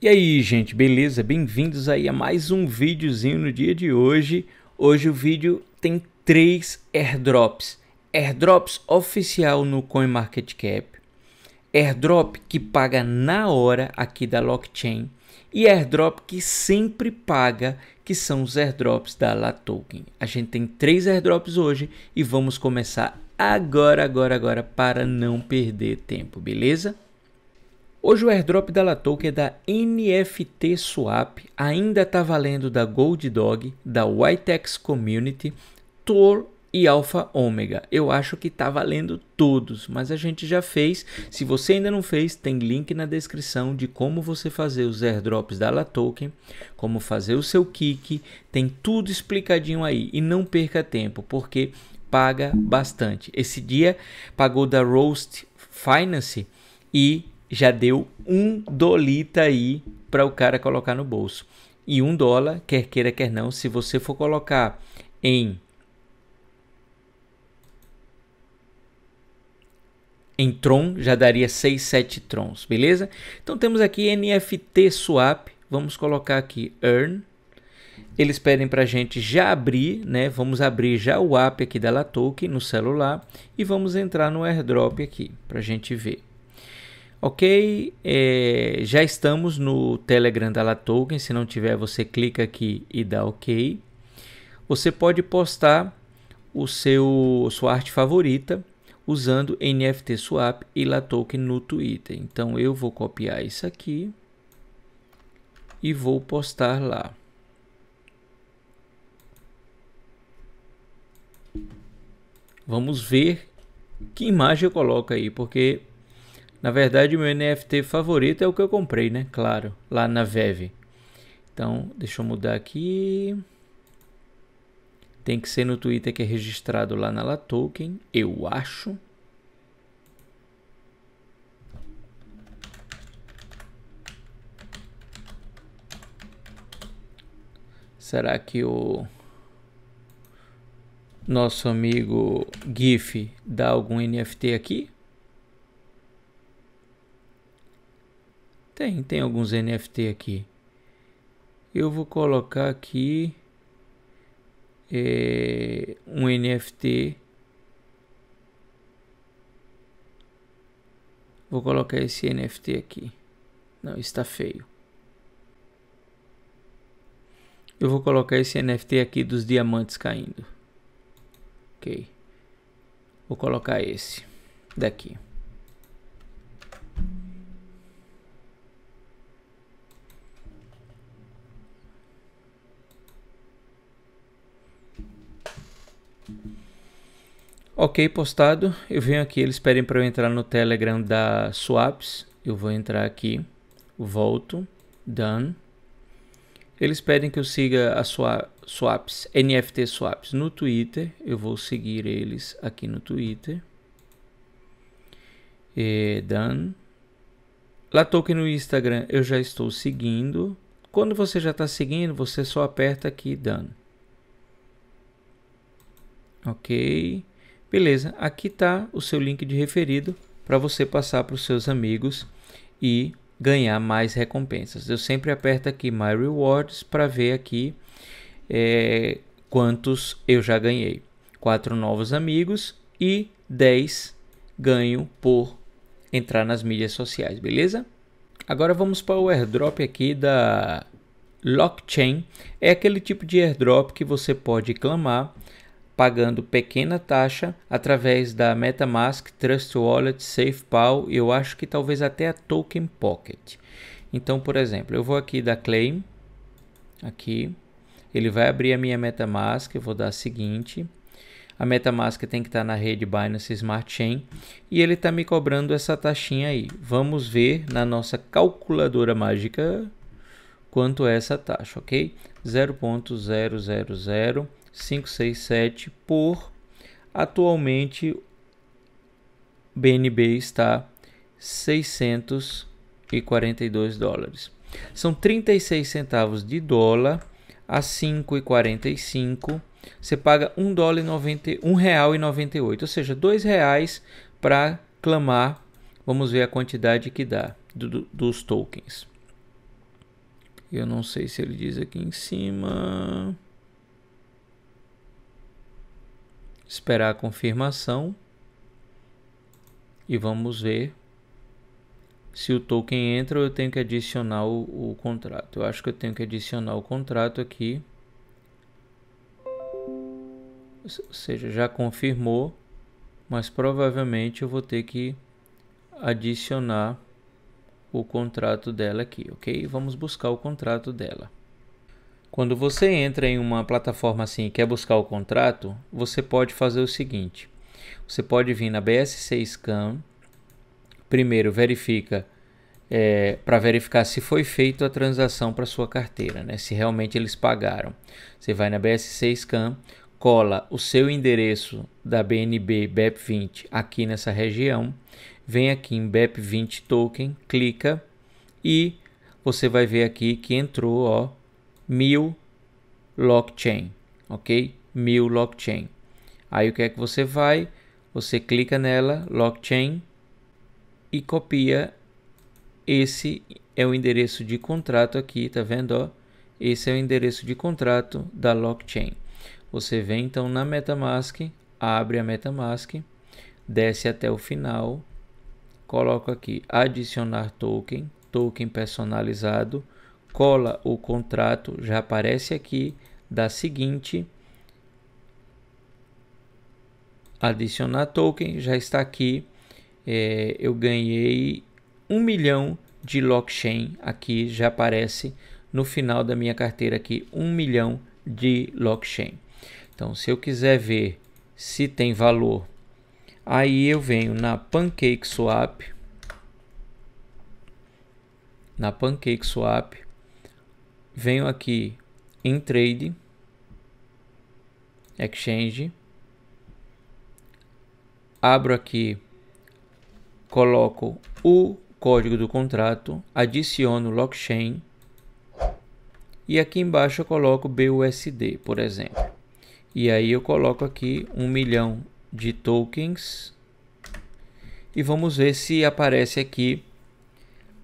E aí, gente, beleza? Bem-vindos aí a mais um videozinho no dia de hoje. Hoje o vídeo tem três airdrops. Airdrops oficial no CoinMarketCap, airdrop que paga na hora aqui da blockchain e airdrop que sempre paga, que são os airdrops da Latoken. A gente tem três airdrops hoje e vamos começar agora, agora, agora para não perder tempo, beleza? Hoje o airdrop da LaToken é da NFT Swap, ainda está valendo da Gold Dog, da Whitex Community, Tor e Alpha Omega. Eu acho que está valendo todos, mas a gente já fez. Se você ainda não fez, tem link na descrição de como você fazer os airdrops da latoken, como fazer o seu kick, tem tudo explicadinho aí. E não perca tempo, porque paga bastante. Esse dia pagou da Roast Finance e já deu um dolita aí para o cara colocar no bolso. E um dólar, quer queira, quer não, se você for colocar em em Tron, já daria 6, 7 Trons, beleza? Então temos aqui NFT Swap, vamos colocar aqui Earn. Eles pedem para a gente já abrir, né? Vamos abrir já o app aqui da Latoken no celular e vamos entrar no airdrop aqui para a gente ver. Ok, é, já estamos no Telegram da Latoken. Se não tiver, você clica aqui e dá OK. Você pode postar o seu sua arte favorita usando NFT Swap e Latoken no Twitter. Então eu vou copiar isso aqui e vou postar lá. Vamos ver que imagem eu coloco aí, porque na verdade, meu NFT favorito é o que eu comprei, né? Claro, lá na Veve. Então, deixa eu mudar aqui. Tem que ser no Twitter que é registrado lá na Latoken, eu acho. Será que o nosso amigo GIF dá algum NFT aqui? Tem, tem alguns NFT aqui. Eu vou colocar aqui é, um NFT. Vou colocar esse NFT aqui. Não, está feio. Eu vou colocar esse NFT aqui dos diamantes caindo. Ok. Vou colocar esse daqui. Ok, postado. Eu venho aqui, eles pedem para eu entrar no Telegram da Swaps. Eu vou entrar aqui, volto, done. Eles pedem que eu siga a sua Swaps, NFT Swaps no Twitter. Eu vou seguir eles aqui no Twitter. E done. Latoken no Instagram eu já estou seguindo. Quando você já está seguindo, você só aperta aqui done. Ok. Beleza, aqui está o seu link de referido para você passar para os seus amigos e ganhar mais recompensas. Eu sempre aperto aqui My Rewards para ver aqui é, quantos eu já ganhei. Quatro novos amigos e 10 ganho por entrar nas mídias sociais, beleza? Agora vamos para o airdrop aqui da Lockchain. É aquele tipo de airdrop que você pode clamar pagando pequena taxa através da MetaMask, Trust Wallet, SafePal e eu acho que talvez até a Token Pocket. Então, por exemplo, eu vou aqui da Claim, aqui, ele vai abrir a minha MetaMask, eu vou dar a seguinte, a MetaMask tem que estar tá na rede Binance Smart Chain e ele está me cobrando essa taxinha aí. Vamos ver na nossa calculadora mágica quanto é essa taxa, ok? 0.000 567 por atualmente BNB está 642 dólares. São 36 centavos de dólar a 5,45. Você paga 1 dólar e 90, real e 98, ou seja, 2 reais para clamar. Vamos ver a quantidade que dá do, do, dos tokens. Eu não sei se ele diz aqui em cima. esperar a confirmação e vamos ver se o token entra ou eu tenho que adicionar o, o, contrato. Eu acho que eu tenho que adicionar o contrato aqui. Ou seja, já confirmou, mas provavelmente eu vou ter que adicionar o contrato dela aqui, ok? Vamos buscar o contrato dela. Quando você entra em uma plataforma assim e quer buscar o contrato, você pode fazer o seguinte: você pode vir na BSC Scan, primeiro verifica é, para verificar se foi feita a transação para sua carteira, né? se realmente eles pagaram. Você vai na BSC Scan, cola o seu endereço da BNB BEP20 aqui nessa região, vem aqui em BEP20 Token, clica e você vai ver aqui que entrou, ó, mil blockchain, ok? Mil blockchain. Aí o que é que você vai? Você clica nela, blockchain, e copia. Esse é o endereço de contrato aqui, tá vendo? Ó? Esse é o endereço de contrato da blockchain. Você vem então na MetaMask, abre a MetaMask, desce até o final, coloca aqui adicionar token, token personalizado cola o contrato, já aparece aqui da seguinte adicionar token, já está aqui. É, eu ganhei um milhão de blockchain aqui, já aparece no final da minha carteira aqui um milhão de blockchain. Então, se eu quiser ver se tem valor, aí eu venho na PancakeSwap, na PancakeSwap, venho aqui em Trade, Exchange, abro aqui, coloco o código do contrato, adiciono Blockchain e aqui embaixo eu coloco BUSD, por exemplo. E aí eu coloco aqui um milhão de tokens e vamos ver se aparece aqui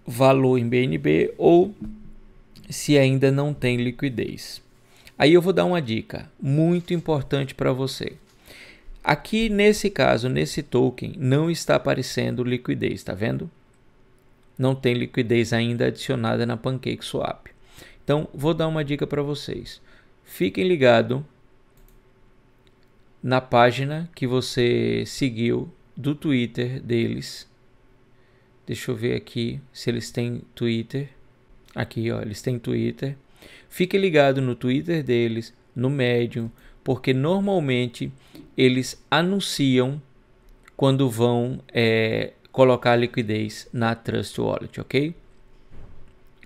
valor em BNB ou se ainda não tem liquidez. Aí eu vou dar uma dica muito importante para você. Aqui nesse caso, nesse token, não está aparecendo liquidez, está vendo? Não tem liquidez ainda adicionada na PancakeSwap. Então, vou dar uma dica para vocês. Fiquem ligados na página que você seguiu do Twitter deles. Deixa eu ver aqui se eles têm Twitter. Aqui, ó, eles têm Twitter. Fique ligado no Twitter deles, no Medium, porque normalmente eles anunciam quando vão é, colocar liquidez na Trust Wallet, ok?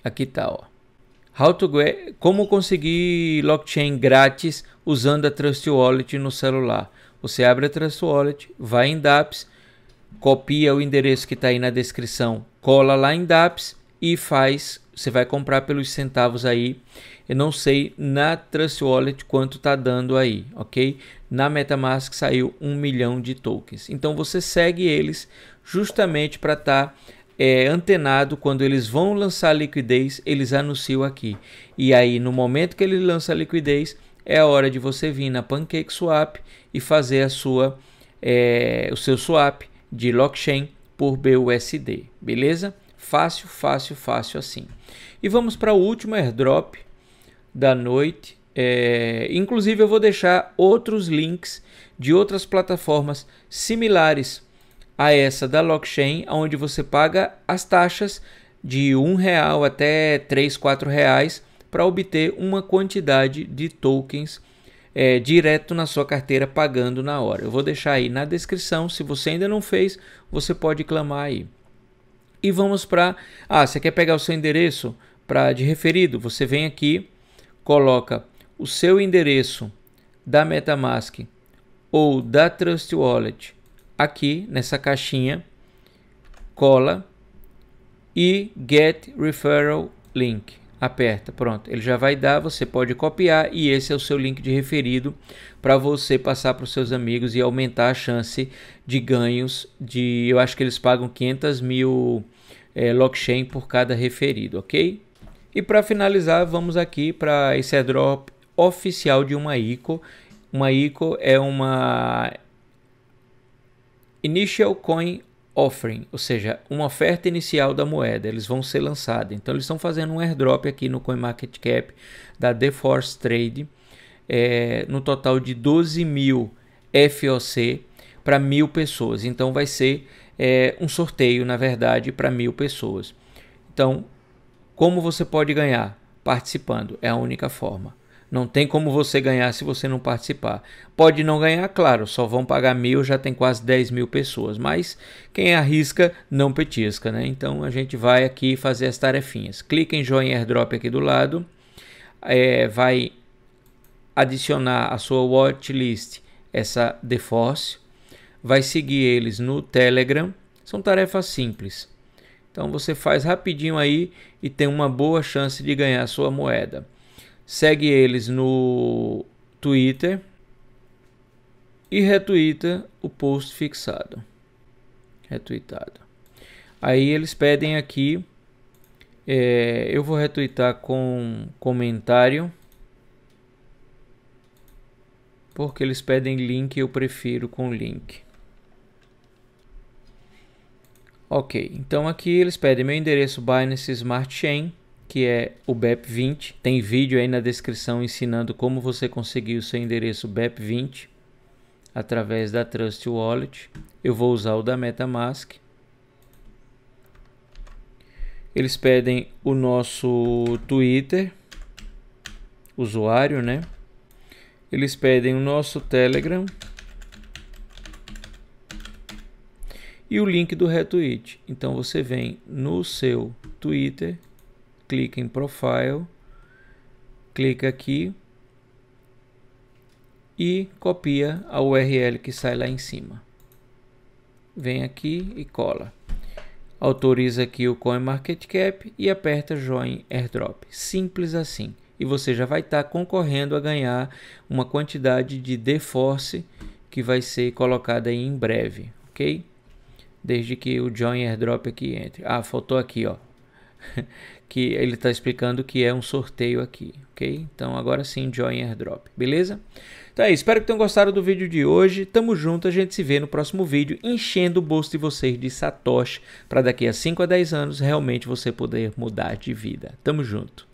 Aqui tá, ó. How to get, como conseguir blockchain grátis usando a Trust Wallet no celular. Você abre a Trust Wallet, vai em DApps, copia o endereço que está aí na descrição, cola lá em DApps e faz você vai comprar pelos centavos aí. Eu não sei na Trust Wallet quanto tá dando aí, ok? Na MetaMask saiu um milhão de tokens. Então você segue eles justamente para estar tá, é, antenado quando eles vão lançar liquidez, eles anunciam aqui. E aí no momento que ele lança liquidez, é a hora de você vir na Pancake Swap e fazer a sua, é, o seu swap de blockchain por BUSD, beleza? Fácil, fácil, fácil assim. E vamos para o último airdrop da noite. É, inclusive, eu vou deixar outros links de outras plataformas similares a essa da blockchain, onde você paga as taxas de um real até três, quatro reais para obter uma quantidade de tokens é, direto na sua carteira pagando na hora. Eu vou deixar aí na descrição. Se você ainda não fez, você pode clamar aí e vamos para. Ah, você quer pegar o seu endereço para de referido? Você vem aqui, coloca o seu endereço da MetaMask ou da Trust Wallet aqui nessa caixinha, cola e Get Referral Link aperta, pronto, ele já vai dar, você pode copiar e esse é o seu link de referido para você passar para os seus amigos e aumentar a chance de ganhos de, eu acho que eles pagam 500 mil é, blockchain por cada referido, ok? E para finalizar, vamos aqui para esse airdrop oficial de uma ICO. Uma ICO é uma Initial Coin offering, ou seja, uma oferta inicial da moeda, eles vão ser lançados. Então eles estão fazendo um airdrop aqui no CoinMarketCap da DeForce Trade, é, no total de 12 mil FOC para mil pessoas. Então vai ser é, um sorteio, na verdade, para mil pessoas. Então, como você pode ganhar? Participando, é a única forma. Não tem como você ganhar se você não participar. Pode não ganhar, claro, só vão pagar mil, já tem quase 10 mil pessoas. Mas quem arrisca, não petisca, né? Então a gente vai aqui fazer as tarefinhas. Clique em join airdrop aqui do lado. É, vai adicionar a sua watchlist essa DeForce. Vai seguir eles no Telegram. São tarefas simples. Então você faz rapidinho aí e tem uma boa chance de ganhar sua moeda segue eles no Twitter e retuita o post fixado. Retuitado. Aí eles pedem aqui, é, eu vou retuitar com comentário, porque eles pedem link, eu prefiro com link. Ok, então aqui eles pedem meu endereço Binance Smart Chain, que é o BEP20. Tem vídeo aí na descrição ensinando como você conseguir o seu endereço BEP20 através da Trust Wallet. Eu vou usar o da MetaMask. Eles pedem o nosso Twitter, usuário, né? Eles pedem o nosso Telegram e o link do retweet. Então você vem no seu Twitter clica em Profile, clica aqui e copia a URL que sai lá em cima. Vem aqui e cola. Autoriza aqui o CoinMarketCap e aperta Join Airdrop. Simples assim. E você já vai estar tá concorrendo a ganhar uma quantidade de DeForce que vai ser colocada aí em breve, ok? Desde que o Join Airdrop aqui entre. Ah, faltou aqui, ó. que ele está explicando que é um sorteio aqui, ok? Então agora sim, join airdrop, beleza? Então é isso, espero que tenham gostado do vídeo de hoje. Tamo junto, a gente se vê no próximo vídeo, enchendo o bolso de vocês de Satoshi, para daqui a 5 a 10 anos realmente você poder mudar de vida. Tamo junto.